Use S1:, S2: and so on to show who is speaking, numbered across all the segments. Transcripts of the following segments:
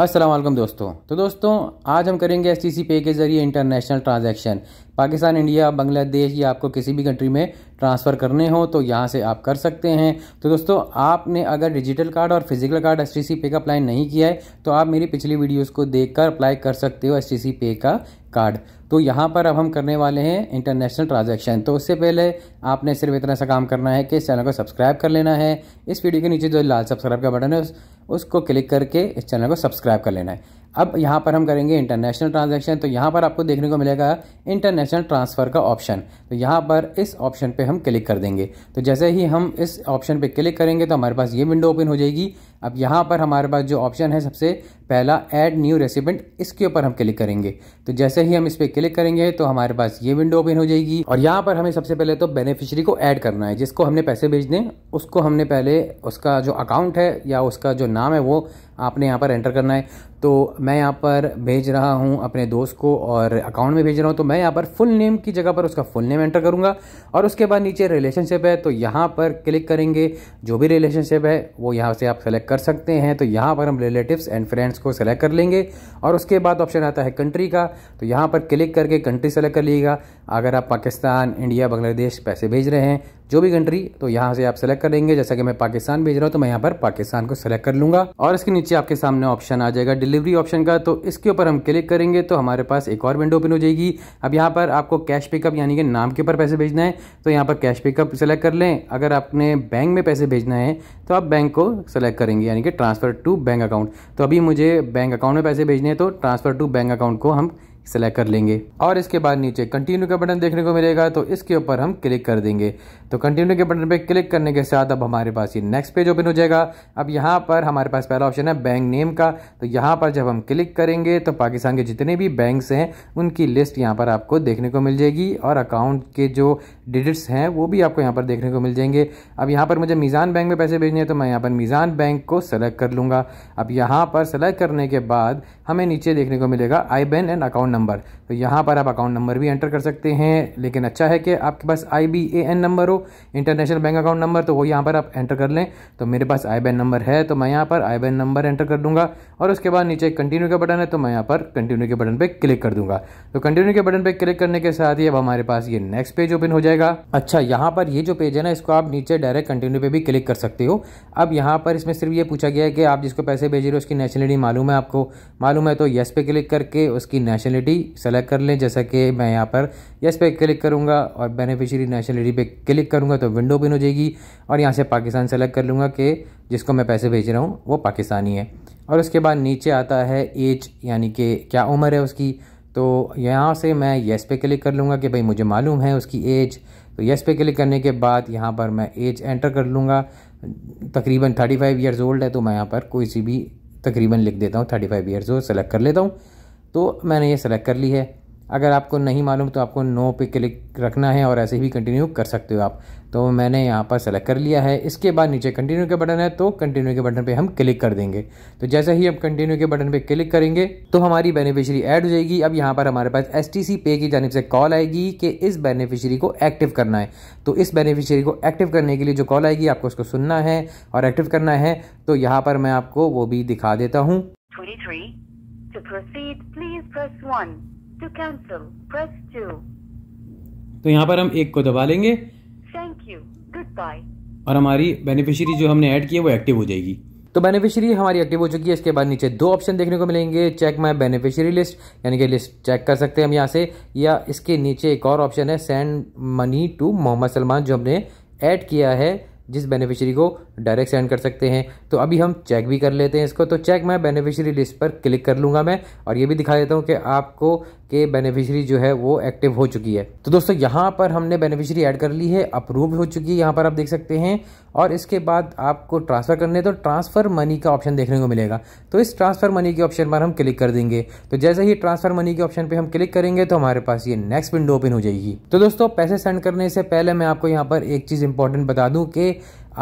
S1: असलम दोस्तों तो दोस्तों आज हम करेंगे एस टी पे के ज़रिए international transaction Pakistan India Bangladesh या आपको किसी भी कंट्री में ट्रांसफ़र करने हो तो यहाँ से आप कर सकते हैं तो दोस्तों आपने अगर डिजिटल कार्ड और physical card S T pay का अप्लाई नहीं किया है तो आप मेरी पिछली वीडियोज़ को देख कर अप्लाई कर सकते हो एस टी पे का कार्ड तो यहाँ पर अब हम करने वाले हैं इंटरनेशनल ट्रांजेक्शन तो उससे पहले आपने सिर्फ इतना सा काम करना है कि इस चैनल को सब्सक्राइब कर लेना है इस वीडियो के नीचे जो लाल सब्सक्राइब का बटन है उसको क्लिक करके इस चैनल को सब्सक्राइब कर लेना है अब यहाँ पर हम करेंगे इंटरनेशनल ट्रांजैक्शन तो यहाँ पर आपको देखने को मिलेगा इंटरनेशनल ट्रांसफ़र का ऑप्शन तो यहाँ पर इस ऑप्शन पे हम क्लिक कर देंगे तो जैसे ही हम इस ऑप्शन पे क्लिक करेंगे तो हमारे पास ये विंडो ओपन हो जाएगी अब यहाँ पर हमारे पास जो ऑप्शन है सबसे पहला ऐड न्यू रेसिपेंट इसके ऊपर हम क्लिक करेंगे तो जैसे ही हम इस पर क्लिक करेंगे तो हमारे पास ये विंडो ओपन हो जाएगी और यहाँ पर हमें सबसे पहले तो बेनिफिशियरी को ऐड करना है जिसको हमने पैसे भेजने उसको हमने पहले उसका जो अकाउंट है या उसका जो नाम है वो आपने यहाँ पर एंटर करना है तो मैं यहाँ पर भेज रहा हूँ अपने दोस्त को और अकाउंट में भेज रहा हूँ तो मैं यहाँ पर फुल नेम की जगह पर उसका फुल नेम एंटर करूँगा और उसके बाद नीचे रिलेशनशिप है तो यहाँ पर क्लिक करेंगे जो भी रिलेशनशिप है वो यहाँ से आप सेलेक्ट कर सकते हैं तो यहाँ पर हम रिलेटिव्स एंड फ्रेंड्स इसको को सेलेक्ट कर लेंगे और उसके बाद ऑप्शन आता है कंट्री का तो यहाँ पर क्लिक करके कंट्री सेलेक्ट कर लीजिएगा अगर आप पाकिस्तान इंडिया बांग्लादेश पैसे भेज रहे हैं जो भी कंट्री तो यहाँ से आप सेलेक्ट करेंगे जैसा कि मैं पाकिस्तान भेज रहा हूँ तो मैं यहाँ पर पाकिस्तान को सेलेक्ट कर लूंगा और इसके नीचे आपके सामने ऑप्शन आ जाएगा डिलीवरी ऑप्शन का तो इसके ऊपर हम क्लिक करेंगे तो हमारे पास एक और विंडो ओपन हो जाएगी अब यहाँ पर आपको कैश पिकअप यानी कि नाम के ऊपर पैसे भेजना है तो यहाँ पर कैश पिकअप सेलेक्ट कर लें अगर आपने बैंक में पैसे भेजना है तो आप बैंक को सेलेक्ट करेंगे यानी कि ट्रांसफ़र टू बैंक अकाउंट तो अभी मुझे बैंक अकाउंट में पैसे भेजने हैं तो ट्रांसफ़र टू बैंक अकाउंट को हम सेलेक्ट कर लेंगे और इसके बाद नीचे कंटिन्यू का बटन देखने को मिलेगा तो इसके ऊपर हम क्लिक कर देंगे तो कंटिन्यू के बटन पे क्लिक करने के साथ अब हमारे पास ये नेक्स्ट पेज ओपन हो जाएगा अब यहाँ पर हमारे पास पहला ऑप्शन है बैंक नेम का तो यहाँ पर जब हम क्लिक करेंगे तो पाकिस्तान के जितने भी बैंक्स हैं उनकी लिस्ट यहाँ पर आपको देखने को मिल जाएगी और अकाउंट के जो डिजिट्स हैं वो भी आपको यहाँ पर देखने को मिल जाएंगे अब यहाँ पर मुझे मीज़ान बैंक में पैसे भेजने हैं तो मैं यहाँ पर मीज़ान बैंक को सेलेक्ट कर लूँगा अब यहाँ पर सेलेक्ट करने के बाद हमें नीचे देखने को मिलेगा IBAN and account number तो यहाँ पर आप अकाउंट नंबर भी एंटर कर सकते हैं लेकिन अच्छा है कि आपके पास I B A N number हो इंटरनेशनल बैंक अकाउंट नंबर तो वो यहाँ पर आप एंटर कर लें तो मेरे पास आई बैन नंबर है तो मैं यहाँ पर आई बैन नंबर एंटर कर दूंगा और उसके बाद नीचे कंटिन्यू का बटन है तो मैं यहाँ पर कंटिन्यू के बटन पर क्लिक कर दूंगा तो कंटिन्यू के बटन पर क्लिक करने के साथ ही अब हमारे पास ये नेक्स्ट पेज ओपन हो जाएगा अच्छा यहाँ पर ये जो पेज है ना इसको आप नीचे डायरेक्ट कंटिन्यू पर भी क्लिक कर सकते हो अब यहाँ पर इसमें सिर्फ ये पूछा गया है कि आप जिसको पैसे भेज रहे हो उसकी नेशनलिटी मालूम है आपको मालूम है तो येस पे क्लिक करके उसकी नेशनलिटी सेलेक्ट कर लें जैसा कि मैं यहाँ पर येस पे क्लिक करूँगा और बेनिफिशियरी नेशनलिटी पे क्लिक क्लिक करूँगा तो विंडो ओपन हो जाएगी और यहाँ से पाकिस्तान सेलेक्ट कर लूँगा कि जिसको मैं पैसे भेज रहा हूँ वो पाकिस्तानी है और उसके बाद नीचे आता है एज यानी कि क्या उम्र है उसकी तो यहाँ से मैं येस पे क्लिक कर लूँगा कि भाई मुझे मालूम है उसकी एज तो येस पे क्लिक करने के बाद यहाँ पर मैं एज एंटर कर लूँगा तकरीबन थर्टी फाइव ईयर्स ओल्ड है तो मैं यहाँ पर कोई सी भी तकरीबन लिख देता हूँ thirty five years old select कर लेता हूँ तो मैंने ये सेलेक्ट कर ली है अगर आपको नहीं मालूम तो आपको नो पे क्लिक रखना है और ऐसे ही कंटिन्यू कर सकते हो आप तो मैंने यहाँ पर सेलेक्ट कर लिया है इसके बाद नीचे कंटिन्यू के बटन है तो कंटिन्यू के बटन पे हम क्लिक कर देंगे तो जैसे ही हम कंटिन्यू के बटन पे क्लिक करेंगे तो हमारी बेनिफिशियरी ऐड हो जाएगी अब यहाँ पर हमारे पास एस पे की जानब से कॉल आएगी कि इस बेनिफिशियरी को एक्टिव करना है तो इस बेनिफिशियरी को एक्टिव करने के लिए जो कॉल आएगी आपको उसको सुनना है और एक्टिव करना है तो यहाँ पर मैं आपको वो भी दिखा देता हूँ To cancel, press 2. तो यहाँ पर हम एक को दबा लेंगे थैंक यू गुड बाय और हमारी बेनिफिशियरी जो हमने ऐड किया वो एक्टिव हो जाएगी तो बेनिफिशियरी हमारी एक्टिव हो चुकी है इसके बाद नीचे दो ऑप्शन देखने को मिलेंगे चेक माय बेनिफिशियरी लिस्ट यानी कि लिस्ट चेक कर सकते हैं हम यहाँ से या इसके नीचे एक और ऑप्शन है send money to Mohammad Salman जो हमने ऐड किया है जिस बेनिफिशियरी को डायरेक्ट सेंड कर सकते हैं तो अभी हम चेक भी कर लेते हैं इसको तो चेक मैं बेनिफिशियरी लिस्ट पर क्लिक कर लूँगा मैं और ये भी दिखा देता हूँ कि आपको के बेनिफिशियरी जो है वो एक्टिव हो चुकी है तो दोस्तों यहाँ पर हमने बेनिफिशियरी ऐड कर ली है अप्रूव हो चुकी है यहाँ पर आप देख सकते हैं और इसके बाद आपको ट्रांसफ़र करने तो ट्रांसफ़र मनी का ऑप्शन देखने को मिलेगा तो इस ट्रांसफ़र मनी के ऑप्शन पर हम क्लिक कर देंगे तो जैसे ही ट्रांसफ़र मनी के ऑप्शन पर हम क्लिक करेंगे तो हमारे पास ये नेक्स्ट विंडो ओपन हो जाएगी तो दोस्तों पैसे सेंड करने से पहले मैं आपको यहाँ पर एक चीज़ इंपॉर्टेंट बता दूँ कि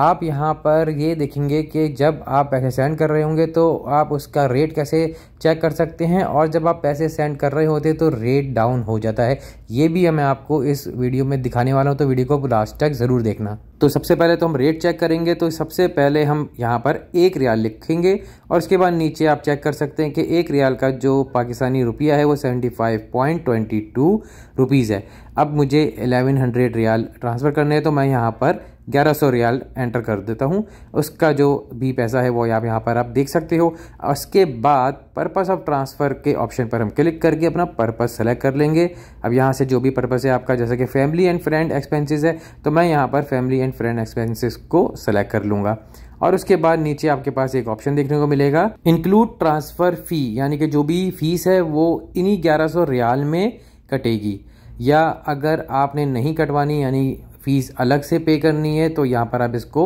S1: आप यहाँ पर ये देखेंगे कि जब आप पैसे सेंड कर रहे होंगे तो आप उसका रेट कैसे चेक कर सकते हैं और जब आप पैसे सेंड कर रहे होते तो रेट डाउन हो जाता है ये भी मैं आपको इस वीडियो में दिखाने वाला हूँ तो वीडियो को लास्ट तक ज़रूर देखना तो सबसे पहले तो हम रेट चेक करेंगे तो सबसे पहले हम यहाँ पर एक रियाल लिखेंगे और उसके बाद नीचे आप चेक कर सकते हैं कि एक रियाल का जो पाकिस्तानी रुपया है वो seventy five point twenty two rupees है अब मुझे एलेवन हंड्रेड रियाल ट्रांसफ़र करने हैं तो मैं यहाँ पर ग्यारह सौ रियाल एंटर कर देता हूँ उसका जो भी पैसा है वो आप यहाँ पर आप देख सकते हो उसके बाद पर्पस ऑफ ट्रांसफ़र के ऑप्शन पर हम क्लिक करके अपना पर्पस सेलेक्ट कर लेंगे अब यहाँ से जो भी पर्पस है आपका जैसे कि फैमिली एंड फ्रेंड एक्सपेंसेस है तो मैं यहाँ पर फैमिली एंड फ्रेंड एक्सपेंसिस को सेलेक्ट कर लूँगा और उसके बाद नीचे आपके पास एक ऑप्शन देखने को मिलेगा इंक्लूड ट्रांसफ़र फ़ी यानी कि जो भी फ़ीस है वो इन्हीं ग्यारह सौ रियाल में कटेगी या अगर आपने नहीं कटवानी यानी फ़ीस अलग से पे करनी है तो यहाँ पर आप इसको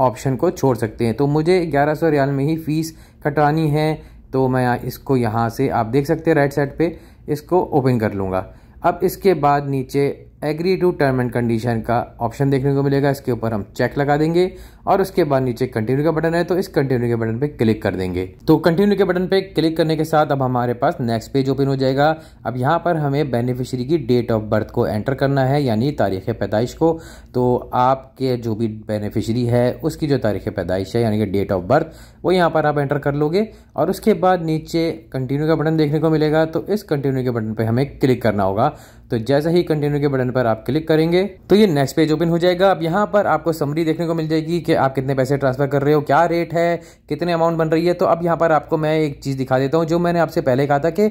S1: ऑप्शन को छोड़ सकते हैं तो मुझे ग्यारह सौ रियाल में ही फ़ीस कटानी है तो मैं इसको यहाँ से आप देख सकते हैं राइट साइड पे इसको ओपन कर लूँगा अब इसके बाद नीचे agree to term and condition का ऑप्शन देखने को मिलेगा इसके ऊपर हम चेक लगा देंगे और उसके बाद नीचे कंटिन्यू का बटन है तो इस कंटिन्यू के बटन पे क्लिक कर देंगे तो कंटिन्यू के बटन पे क्लिक करने के साथ अब हमारे पास नेक्स्ट पेज ओपन हो जाएगा अब यहाँ पर हमें बेनिफिशियरी की डेट ऑफ बर्थ को एंटर करना है यानी तारीख पैदाइश को तो आपके जो भी बेनिफिशरी है उसकी जो तारीख पैदाइश है यानी कि डेट ऑफ बर्थ वो यहाँ पर आप एंटर कर लोगे और उसके बाद नीचे कंटिन्यू का बटन देखने को मिलेगा तो इस कंटिन्यू के बटन पर हमें क्लिक करना होगा तो जैसे ही कंटिन्यू के बटन पर आप क्लिक करेंगे तो ये नेक्स्ट पेज ओपन हो जाएगा अब यहाँ पर आपको समरी देखने को मिल जाएगी कि आप कितने पैसे ट्रांसफर कर रहे हो क्या रेट है कितने अमाउंट बन रही है तो अब यहाँ पर आपको मैं एक चीज़ दिखा देता हूँ जो मैंने आपसे पहले कहा था कि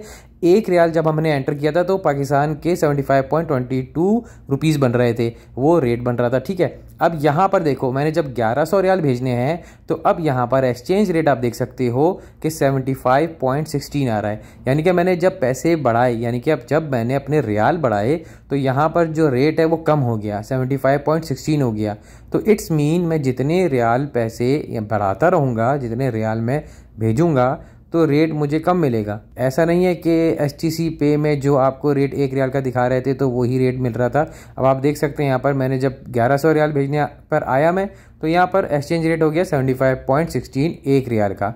S1: एक रियाल जब हमने एंटर किया था तो पाकिस्तान के 75.22 रुपीस बन रहे थे वो रेट बन रहा था ठीक है अब यहाँ पर देखो मैंने जब ग्यारह सौ रियाल भेजने हैं तो अब यहाँ पर एक्सचेंज रेट आप देख सकते हो कि 75.16 फाइव पॉइंट सिक्सटीन आ रहा है यानी कि मैंने जब पैसे बढ़ाए यानी कि अब जब मैंने अपने रियाल बढ़ाए तो यहाँ पर जो रेट है वो कम हो गया 75.16 फाइव पॉइंट सिक्सटीन हो गया तो इट्स मीन मैं जितने रियाल पैसे बढ़ाता रहूँगा जितने रियाल मैं भेजूँगा तो रेट मुझे कम मिलेगा ऐसा नहीं है कि एस पे में जो आपको रेट एक रियाल का दिखा रहे थे तो वही रेट मिल रहा था अब आप देख सकते हैं यहाँ पर मैंने जब ग्यारह सौ रियाल भेजने पर आया मैं तो यहाँ पर एक्सचेंज रेट हो गया सेवेंटी फाइव पॉइंट सिक्सटीन एक रियाल का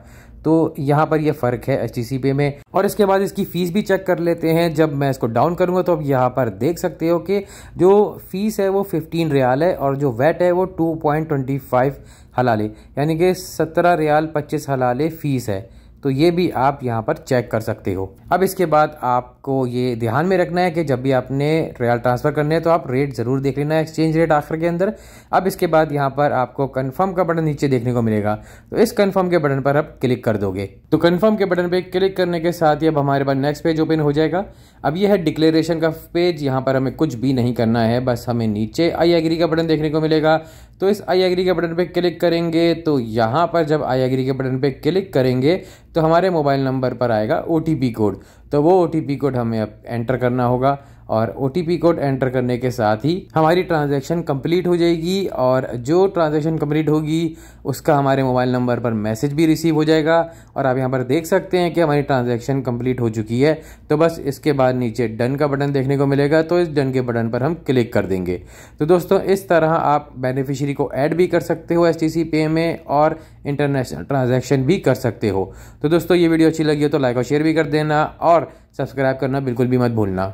S1: तो यहाँ पर यह फ़र्क है एच पे में और इसके बाद इसकी फ़ीस भी चेक कर लेते हैं जब मैं इसको डाउन करूँगा तो अब यहाँ पर देख सकते हो कि जो फ़ीस है वो 15 रियाल है और जो वेट है वो 2.25 हलाले यानी कि 17 रियाल 25 हलाले फ़ीस है तो ये भी आप यहाँ पर चेक कर सकते हो अब इसके बाद आपको ये ध्यान में रखना है कि जब भी आपने रियल ट्रांसफ़र करने है तो आप रेट ज़रूर देख लेना एक्सचेंज रेट आखिर के अंदर अब इसके बाद यहाँ पर आपको कन्फर्म का बटन नीचे देखने को मिलेगा तो इस कन्फर्म के बटन पर आप क्लिक कर दोगे तो कन्फर्म के बटन पर क्लिक करने के साथ ही अब हमारे पास नेक्स्ट पेज ओपन हो जाएगा अब यह है डिक्लेरेशन का पेज यहाँ पर हमें कुछ भी नहीं करना है बस हमें नीचे आई एग्री का बटन देखने को मिलेगा तो इस आई एग्री के बटन पर क्लिक करेंगे तो यहाँ पर जब आई एग्री के बटन पर क्लिक करेंगे तो हमारे मोबाइल नंबर पर आएगा ओ कोड तो वो ओ कोड हमें अब एंटर करना होगा और ओ कोड एंटर करने के साथ ही हमारी ट्रांजेक्शन कंप्लीट हो जाएगी और जो ट्रांजेक्शन कंप्लीट होगी उसका हमारे मोबाइल नंबर पर मैसेज भी रिसीव हो जाएगा और आप यहाँ पर देख सकते हैं कि हमारी ट्रांजेक्शन कंप्लीट हो चुकी है तो बस इसके बाद नीचे डन का बटन देखने को मिलेगा तो इस डन के बटन पर हम क्लिक कर देंगे तो दोस्तों इस तरह आप बेनिफिशियरी को ऐड भी कर सकते हो एस टी पे में और इंटरनेशनल ट्रांजेक्शन भी कर सकते हो तो दोस्तों ये वीडियो अच्छी लगी हो तो लाइक और शेयर भी कर देना और सब्सक्राइब करना बिल्कुल भी मत भूलना